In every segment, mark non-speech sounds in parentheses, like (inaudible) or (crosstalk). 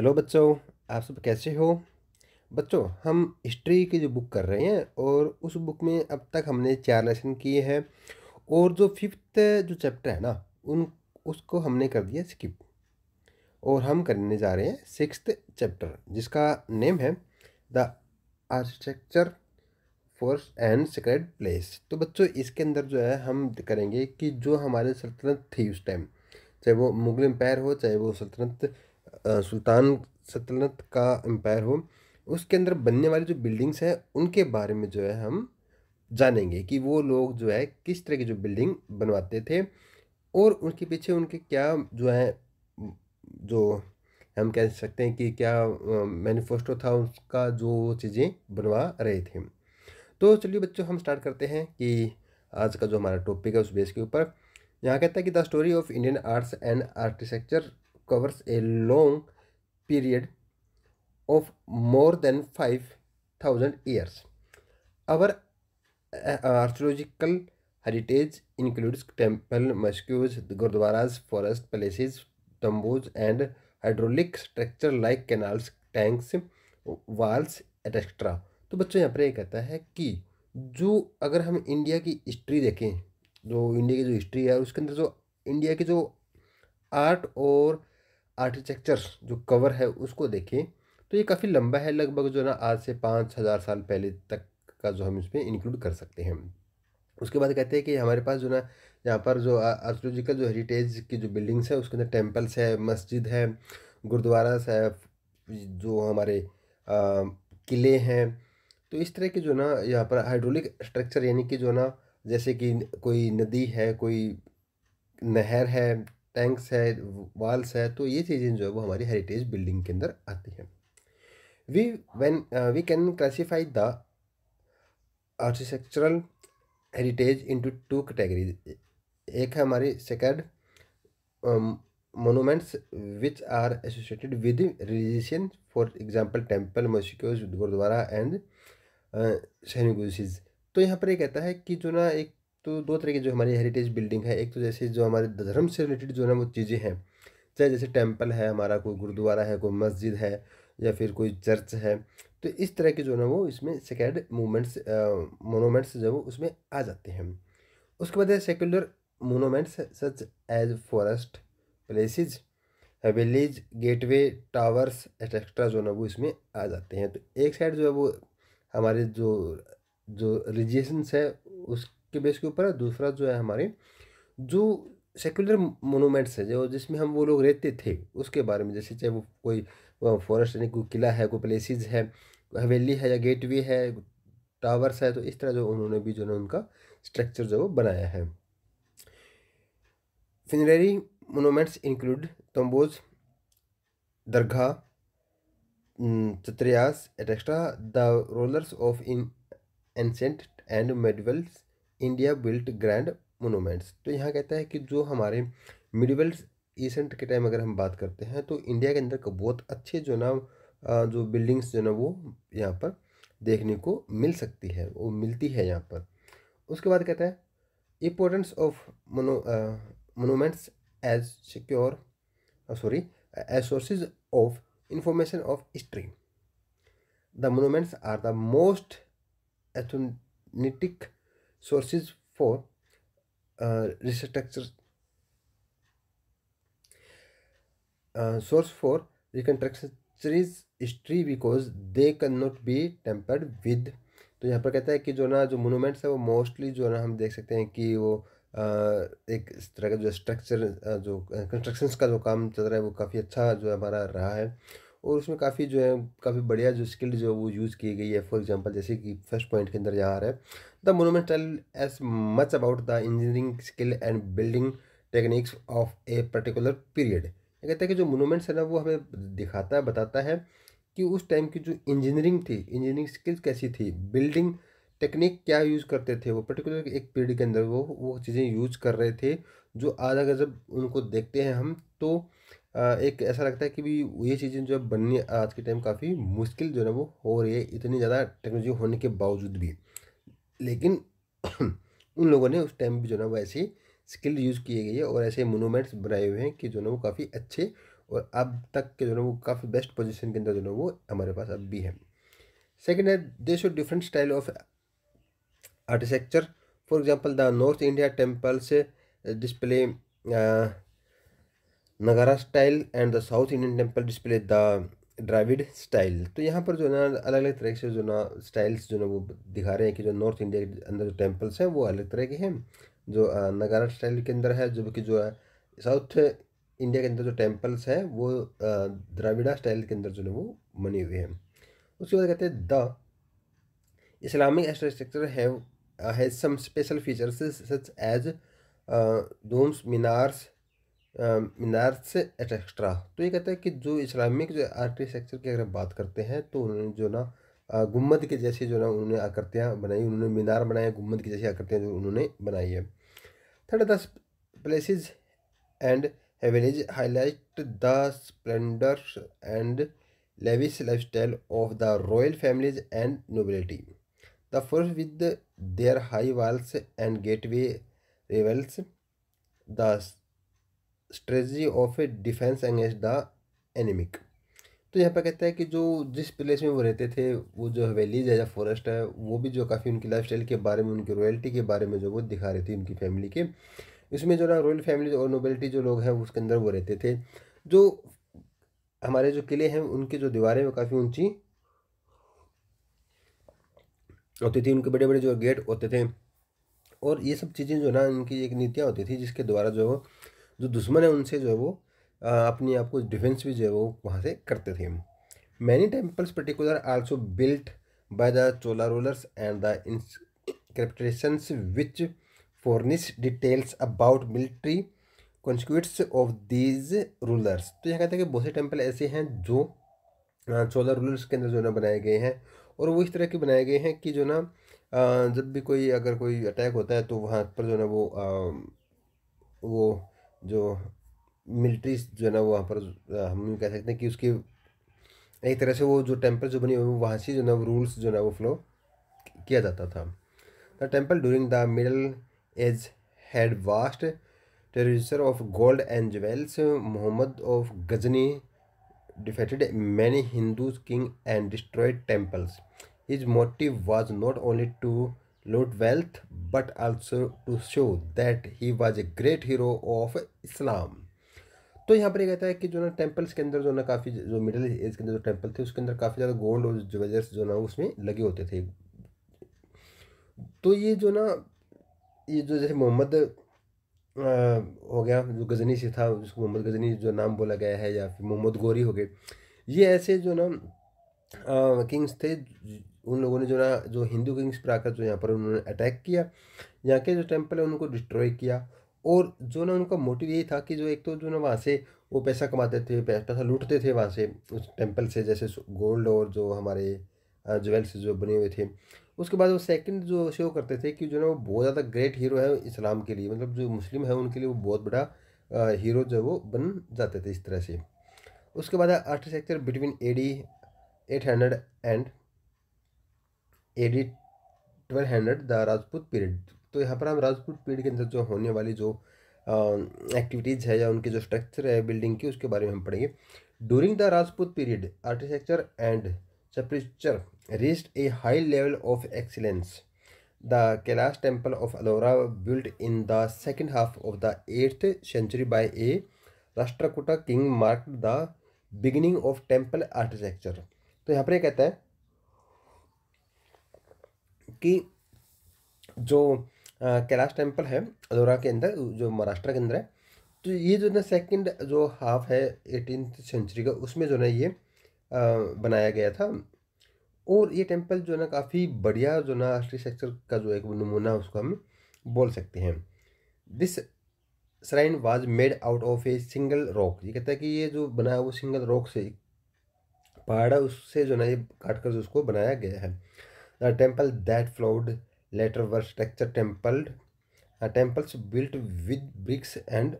Hello बच्चों आप सब कैसे हो बच्चों हम हिस्ट्री की जो बुक कर रहे हैं और उस बुक में अब तक हमने चार लेसन किए हैं और जो फिफ्थ जो चैप्टर है ना उन उसको हमने कर दिया स्किप और हम करने जा रहे हैं सिक्स चैप्टर जिसका नेम है the architecture forts and sacred places तो बच्चों इसके अंदर जो है हम करेंगे कि जो हमारे सल्तनत थी उस टाइम चाहे वो मुगल एम्पायर हो चाहे वो सल्तनत सुल्तान सल्तनत का एम्पायर हो उसके अंदर बनने वाली जो बिल्डिंग्स हैं उनके बारे में जो है हम जानेंगे कि वो लोग जो है किस तरह की जो बिल्डिंग बनवाते थे और उनके पीछे उनके क्या जो है जो हम कह सकते हैं कि क्या मैनिफेस्टो था उसका जो चीज़ें बनवा रहे थे तो चलिए बच्चों हम स्टार्ट करते हैं कि आज का जो हमारा टॉपिक है उस बेस के ऊपर यहाँ कहता है कि the story of Indian arts and architecture covers a long period of more than 5000 years. Our archaeological heritage includes temple, mosques, gurdwaras, forest palaces, tombs and hydraulic structure like canals, tanks, walls etcetera तो बच्चों यहाँ पर ये कहता है कि जो अगर हम इंडिया की हिस्ट्री देखें जो इंडिया की जो हिस्ट्री है उसके अंदर जो इंडिया की जो आर्ट और आर्किटेक्चर जो कवर है उसको देखें तो ये काफ़ी लंबा है लगभग जो ना आज से पाँच हज़ार साल पहले तक का जो हम इसमें इंक्लूड कर सकते हैं उसके बाद कहते हैं कि हमारे पास जो ना यहाँ पर जो आर्कोलॉजिकल जो हेरिटेज की जो बिल्डिंग्स है उसके अंदर टेम्पल्स है मस्जिद है गुरुद्वारा है जो हमारे किले हैं तो इस तरह के जो ना यहाँ पर हाइड्रोलिक स्ट्रक्चर यानी कि जो ना जैसे कि कोई नदी है कोई नहर है टैंक्स है वाल्स है तो ये चीज़ें जो है वो हमारी हेरिटेज बिल्डिंग के अंदर आती हैं we when we can classify the architectural heritage into two categories एक है हमारी sacred monuments which are associated with religion for example temple मस्जिद गुरुद्वारा एंड सैनिकोजिज तो यहाँ पर ये कहता है कि जो ना एक तो दो तरह की जो हमारी हेरिटेज बिल्डिंग है एक तो जैसे जो हमारे धर्म से रिलेटेड जो है ना वो चीज़ें हैं चाहे जैसे टेम्पल है हमारा कोई गुरुद्वारा है कोई मस्जिद है या फिर कोई चर्च है तो इस तरह के जो है वो इसमें सेकेंड मोमेंट्स मोनोमेंट्स जो वो उसमें आ जाते हैं उसके बाद है monuments such as forts palaces havelis gateway towers etcetera जो है वो इसमें आ जाते हैं तो एक साइड जो है वो हमारे जो जो रिलीजन्स है उस के बेस के ऊपर है दूसरा जो है हमारे जो सेकुलर मोनूमेंट्स है जो जिसमें हम वो लोग रहते थे उसके बारे में जैसे चाहे वो कोई फॉरेस्ट यानी कोई किला है कोई प्लेसेस है हवेली है या गेट है टावर्स है तो इस तरह जो उन्होंने भी जो है उनका स्ट्रक्चर जो बनाया है funerary monuments include tombs dargah चत्रयास etcetera the rulers of in ancient and medievals India built grand monuments तो यहाँ कहता है कि जो हमारे मिडिवल ईसेंट के टाइम अगर हम बात करते हैं तो इंडिया के अंदर बहुत अच्छे जो ना जो बिल्डिंग्स जो ना वो यहाँ पर देखने को मिल सकती है वो मिलती है यहाँ पर उसके बाद कहता है importance of mono monuments as secure sorry as sources of information of history the monuments are the most authentic sources for uh, research restructure uh, source for reconstruction series history because they cannot be tempered with तो यहाँ पर कहता है कि जो ना जो monuments है वो मोस्टली जो ना हम देख सकते हैं कि वो आ, एक इस तरह का जो स्ट्रक्चर जो कंस्ट्रक्शंस का जो काम चल रहा है वो काफ़ी अच्छा जो हमारा रहा है और उसमें काफ़ी जो है काफ़ी बढ़िया जो स्किल जो है वो यूज़ की गई है फॉर एग्जांपल जैसे कि फर्स्ट पॉइंट के अंदर यहाँ आ रहा है the monument tell us much about the engineering skill and building techniques of a particular period ये कहते हैं कि जो मोनोमेंट्स है ना वो हमें दिखाता है बताता है कि उस टाइम की जो इंजीनियरिंग थी इंजीनियरिंग स्किल्स कैसी थी बिल्डिंग टेक्निक क्या यूज़ करते थे वो पर्टिकुलर एक पीरियड के अंदर वो वो चीज़ें यूज कर रहे थे जो आज अगर जब उनको देखते हैं हम तो एक ऐसा लगता है कि भी ये चीज़ें जो है बननी आज के टाइम काफ़ी मुश्किल जो है वो हो रही है इतनी ज़्यादा टेक्नोलॉजी होने के बावजूद भी लेकिन (clears throat) उन लोगों ने उस टाइम भी जो है वो ऐसी स्किल यूज़ किए गई है और ऐसे मोनूमेंट्स बनाए हुए हैं कि जो है वो काफ़ी अच्छे और अब तक के जो है वो काफ़ी बेस्ट पोजिशन के अंदर जो है वो हमारे पास अब भी है सेकेंड है they show different style of architecture for example the north India temples display Nagara style and the south Indian temple display the Dravida style तो यहाँ पर जो है ना अलग अलग तरह से जो ना स्टाइल्स जो ना वो दिखा रहे हैं कि जो नॉर्थ इंडिया के अंदर जो टेम्पल्स हैं वो अलग तरह के हैं जो नगारा स्टाइल के अंदर है जो कि जो है साउथ इंडिया के अंदर जो टेम्पल्स हैं वो द्राविडा स्टाइल के अंदर जो है वो बने हुए हैं उसके बाद कहते हैं the Islamic infrastructure have has some special features such as domes minarets मीनार से एक्स्ट्रा तो ये कहता है कि जो इस्लामिक जो आर्किटेक्चर की अगर बात करते हैं तो उन्होंने जो ना गुम्मद के जैसी जो ना उन्होंने आकृतियाँ बनाई उन्होंने मीनार बनाया गुम्मद की जैसी आकृतियाँ जो उन्होंने बनाई है third these palaces and havelis highlight the splendour and lavish life style of the royal families and nobility the forts with their high walls and gateway reveals the strategy of a defence against the enemy तो यहाँ पर कहता है कि जो जिस place में वो रहते थे वो जो हवेलीज है या फॉरेस्ट है वो भी जो काफ़ी उनकी लाइफ के बारे में उनकी रॉयल्टी के बारे में जो वो दिखा रही थी उनकी फैमिली के इसमें जो ना रॉयल फैमिली और नोबेलिटी जो लोग हैं उसके अंदर वो रहते थे जो हमारे जो किले हैं उनकी जो दीवारें वो काफ़ी ऊंची होती थी उनके बड़े बड़े जो गेट होते थे और ये सब चीज़ें जो ना उनकी एक नीतियाँ होती थी जिसके द्वारा जो जो दुश्मन है उनसे जो है वो अपने आप को डिफेंस भी जो है वो वहाँ से करते थे many temples particular also built by the Chola rulers and the inscriptions which furnish details about military constitutes of these rulers तो यह कहते हैं कि बहुत से टेम्पल ऐसे हैं जो चोला रूलर्स के अंदर जो ना बनाए गए हैं और वो इस तरह के बनाए गए हैं कि जो ना जब भी कोई अगर कोई अटैक होता है तो वहाँ पर जो ना वो आ, वो जो मिलिट्री जो है ना वहाँ पर हम कह सकते हैं कि उसकी एक तरह से वो जो टेम्पल जो बनी हुई वो वहाँ से जो ना वो रूल्स जो ना वो फ्लो किया जाता था the temple during the middle age had vast treasure of gold and jewels Mohammed of Ghazni defeated many Hindus king and destroyed temples his motive was not only to loot wealth but also to show that he was a great hero of Islam तो यहाँ पर यह कहता है कि जो ना temples के अंदर जो ना काफ़ी जो मिडिल एज के अंदर जो टेम्पल थे उसके अंदर काफ़ी ज़्यादा गोल्ड और ज्वेलर्स जो ना उसमें लगे होते थे तो ये जो ना ये जो जैसे मोहम्मद हो गया जो गजनी से था जिसको मोहम्मद गजनी जो नाम बोला गया है या फिर मोहम्मद गोरी हो गए ये ऐसे जो ना किंग्स थे उन लोगों ने जो ना जो हिंदू किंग्स पर आकर जो यहाँ पर उन्होंने अटैक किया यहाँ के जो टेम्पल है उनको डिस्ट्रॉय किया और जो ना उनका मोटिव यही था कि जो एक तो जो ना वहाँ से वो पैसा कमाते थे पैसा लूटते थे वहाँ से उस टेम्पल से जैसे गोल्ड और जो हमारे ज्वेल्स जो बने हुए थे उसके बाद वो सेकंड जो शो करते थे कि जो ना वो बहुत ज़्यादा ग्रेट हीरो है इस्लाम के लिए मतलब जो मुस्लिम है उनके लिए वो बहुत बड़ा हीरो जो वो बन जाते थे इस तरह से उसके बाद architecture between A D eight hundred and AD twelve hundred the Rajput period तो यहाँ पर हम राजपूत पीरियड के अंदर जो होने वाली जो एक्टिविटीज़ है या उनकी जो स्ट्रक्चर है बिल्डिंग की उसके बारे में हम पढ़ेंगे during the Rajput period architecture and sculpture reached a high level of excellence the Kailash temple of Ellora build in the second half of the eighth century by a Rashtrakuta king mark the beginning of temple architecture तो यहाँ पर यह कहता है कि जो Kailash temple है अलोरा के अंदर जो महाराष्ट्र के अंदर है तो ये जो ना सेकंड जो हाफ है एटीन सेंचुरी का उसमें जो ना ये आ, बनाया गया था और ये टेम्पल जो ना काफ़ी बढ़िया जो ना आर्किटेक्चर का जो एक नमूना उसको हम बोल सकते हैं this shrine was made out of a single rock ये कहता है कि ये जो बनाया वो सिंगल रॉक से पहाड़ है उससे जो ना ये काट कर जो उसको बनाया गया है The temple that flowed later were structure templed temples built with bricks and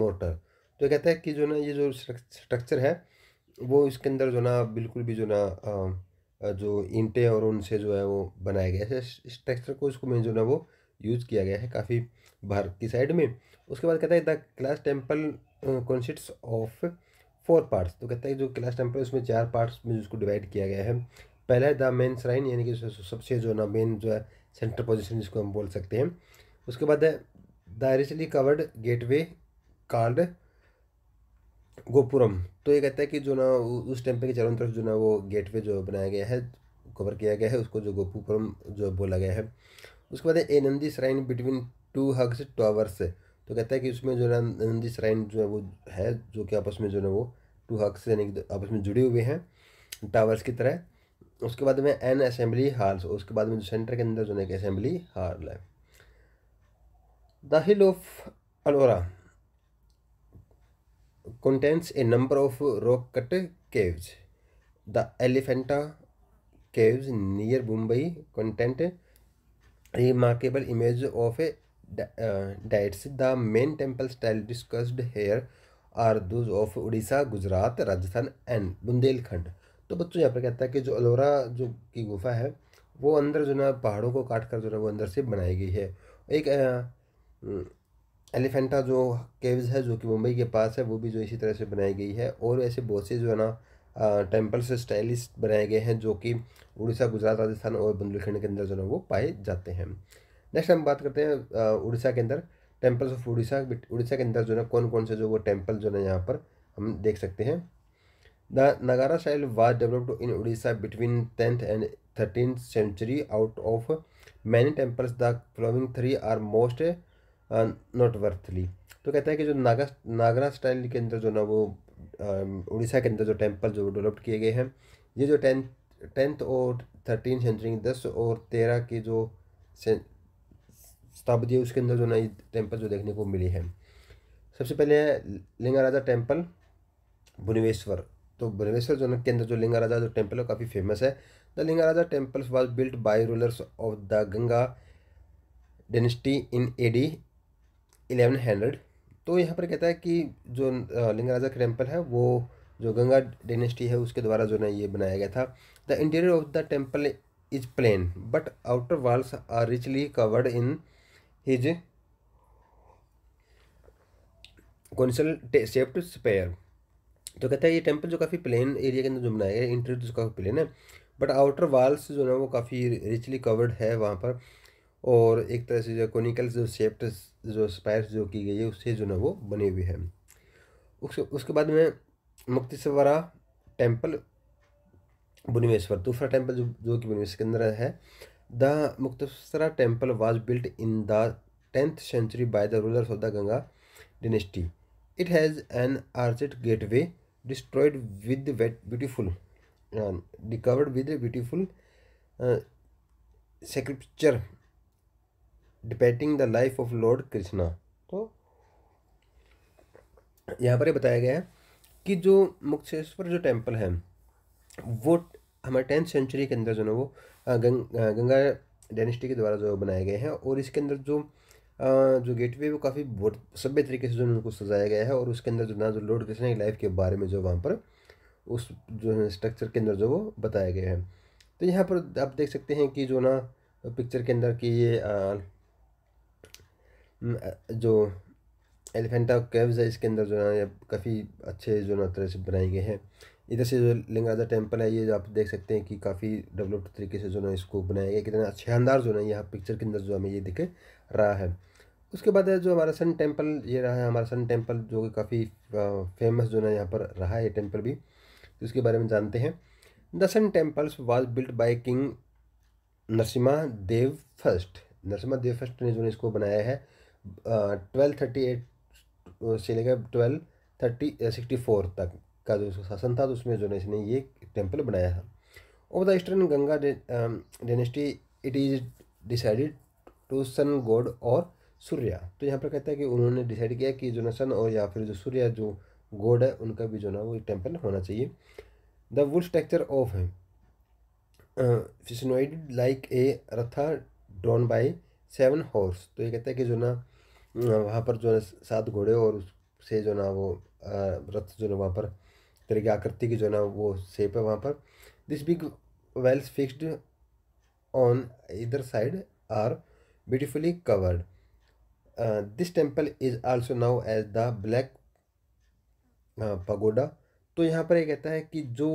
mortar तो कहता है कि जो ना ये जो स्ट्रक्चर है वो इसके अंदर जो ना बिल्कुल भी जो ना um, uh, जो ईंटे और उनसे जो है वो बनाया गया है स्ट्रक्चर को इसको में जो ना वो यूज़ किया गया है काफ़ी बाहर की साइड में उसके बाद कहता है the class temple consists of four parts तो कहता है जो क्लास टेम्पल उसमें चार पार्ट्स में जिसको डिवाइड किया गया है पहला है द मेन श्राइन यानी कि सबसे जो ना मेन जो है सेंटर पोजिशन जिसको हम बोल सकते हैं उसके बाद है the richly covered way card gopuram तो ये कहता है कि जो ना उस टेम्पल के चारों तरफ जो ना वो वे जो बनाया गया है कवर किया गया है उसको जो गोपुपुरम जो बोला गया है उसके बाद है a Nandi shrine between two huge towers तो कहता है कि उसमें जो ना नंदी श्राइन जो है वो है जो कि आपस में जो ना वो टू हग्स यानी कि आपस में जुड़े हुए हैं टावर्स की तरह उसके बाद में एन असेंबली हॉल्स उसके बाद में जो सेंटर के अंदर जो है असेंबली हॉल है the hill of Ellora contents a number of rock cut caves the Elephanta caves near Mumbai content remarkable image of a deities the main temple style discussed here are those of Orissa Gujarat Rajasthan and Bundelkhand तो बच्चों यहाँ पर कहता है कि जो अलोरा जो की गुफा है वो अंदर जो ना पहाड़ों को काट कर जो ना वो अंदर से बनाई गई है एक एलिफेंटा जो केव्स है जो कि मुंबई के पास है वो भी जो इसी तरह से बनाई गई है और ऐसे बहुत से जो है ना टेम्पल्स स्टाइलिश बनाए गए हैं जो कि उड़ीसा गुजरात राजस्थान और बुंदेलखंड के अंदर जो है वो पाए जाते हैं नेक्स्ट हम बात करते हैं उड़ीसा के अंदर टेम्पल्स ऑफ उड़ीसा उड़ीसा के अंदर जो है कौन कौन से जो वो टेम्पल जो है यहाँ पर हम देख सकते हैं The Nagara style was developed in Odisha between 10th and 13th century. Out of many temples, the following three are most worthy uh, तो कहता है कि जो नागा नागरा स्टाइल के अंदर जो ना वो उड़ीसा um, के अंदर जो टेम्पल जो डेवलप किए गए हैं ये जो टेंथ टेंथ और थर्टीन सेंचुरी दस और तेरह के जो शताब्दी है उसके अंदर जो नई टेम्पल जो देखने को मिली है सबसे पहले है लिंगाराजा टेम्पल भुवनेश्वर तो भुवनेश्वर जो के अंदर जो लिंगाराजा जो टेम्पल है काफ़ी फेमस है the Lingaraja temple was built by rulers of the Ganga dynasty in A D eleven hundred तो यहाँ पर कहता है कि जो लिंगाराजा का टेम्पल है वो जो गंगा डेनिस्टी है उसके द्वारा जो ना ये बनाया गया था the interior of the temple is plain but outer walls are richly covered in his conical shaped spire तो कहते हैं ये टेम्पल जो काफ़ी प्लेन एरिया के अंदर जो बनाया गया इंटीरियर जो काफ़ी प्लेन है बट आउटर वाल्स जो है वो काफ़ी रिचली कवर्ड है वहाँ पर और एक तरह से जो कोनिकल जो शेप्ड जो स्पायर्स जो की गई है उससे जो ना वो बनी हुई है उसके उसके बाद में मुक्तिश्वरा टेम्पल बुनवेश्वर दूसरा टेम्पल जो जो कि बुनवेश्वर के अंदर है the Mukteshwara temple was built in the tenth century by the rulers of the Ganga dynasty It has an arched gateway destroyed with beautiful, um, covered with beautiful uh, sculpture depicting the life of lord Krishna तो यहाँ पर ये बताया गया है कि जो मुक्सेश्वर जो टेम्पल है वो हमारे टेंथ सेंचुरी के अंदर जो है वो गंग, गंगा डेनिस्टी के द्वारा जो बनाए गए हैं और इसके अंदर जो जो गेटवे वो काफ़ी सभ्य तरीके से जो है उनको सजाया गया है और उसके अंदर जो ना जो लॉर्ड कृष्णा की लाइफ के बारे में जो वहाँ पर उस जो है स्ट्रक्चर के अंदर जो वो बताया गया है तो यहाँ पर आप देख सकते हैं कि जो ना पिक्चर के अंदर की ये आ, जो एलिफेंटा कैव्स है इसके अंदर जो है काफ़ी अच्छे जो ना तरह से बनाए गए हैं इधर से जो लिंगराजा टेम्पल है ये जो आप देख सकते हैं कि काफ़ी डेवलप्ड तरीके से जो ना इसको बनाया गया कितना शानदार जो ना यहाँ पिक्चर के अंदर जो हमें ये दिख रहा है उसके बाद जो हमारा सन टेम्पल ये रहा है हमारा सन टेम्पल जो कि काफ़ी फेमस जो है यहाँ पर रहा है टेम्पल भी उसके तो इसके बारे में जानते हैं the sun temples was built by king Narasimha Deva first Narasimha Deva first ने जो है इसको बनाया है ट्वेल्व थर्टी एट से लेकर ट्वेल्व थर्टी सिक्सटी फोर तक का जो शासन था तो उसमें जो है इसने ये टेम्पल बनाया था over the eastern Ganga dynasty it is decided to sun god और सूर्या तो यहाँ पर कहता है कि उन्होंने डिसाइड किया कि जो ना सन और या फिर जो सूर्य जो गोड है उनका भी जो ना वो टेम्पल होना चाहिए द वुड स्ट्रक्चर ऑफ है फिशनोइड लाइक ए रथा ड्रॉन बाय सेवन हॉर्स तो ये कहता है कि जो ना वहाँ पर जो है सात घोड़े और उससे जो ना वो रथ जो ना वहाँ पर तरीके की आकृति की जो ना वो शेप है वहाँ पर this big wheels fixed on इधर side are beautifully covered uh, this temple is also known as the black pagoda तो यहाँ पर ये कहता है कि जो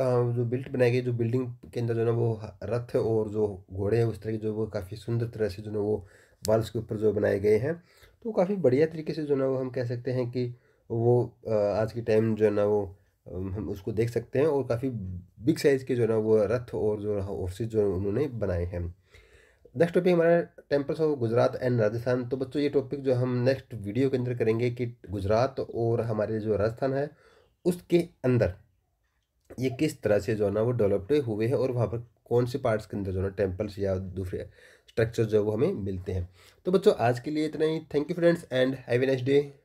uh, जो बिल्ट बनाई गई जो बिल्डिंग के अंदर जो ना वो रथ और जो घोड़े हैं उस तरह के जो वो काफ़ी सुंदर तरह से जो ना वो वाल्स के ऊपर जो बनाए गए हैं तो काफ़ी बढ़िया तरीके से जो ना वो हम कह सकते हैं कि वो uh, आज के टाइम जो है ना वो um, हम उसको देख सकते हैं और काफ़ी बिग साइज़ के जो है ना वो रथ और जो हॉर्सेज जो उन्होंने बनाए हैं नेक्स्ट टॉपिक हमारा temples of Gujarat and Rajasthan तो बच्चों ये टॉपिक जो हम नेक्स्ट वीडियो के अंदर करेंगे कि गुजरात और हमारे जो राजस्थान है उसके अंदर ये किस तरह से जो है ना वो डेवलप्ड हुए हैं और वहाँ पर कौन से पार्ट्स के अंदर जो है ना टेम्पल्स या दूसरे स्ट्रक्चर जो है वो हमें मिलते हैं तो बच्चों आज के लिए इतना ही thank you friends and have a next day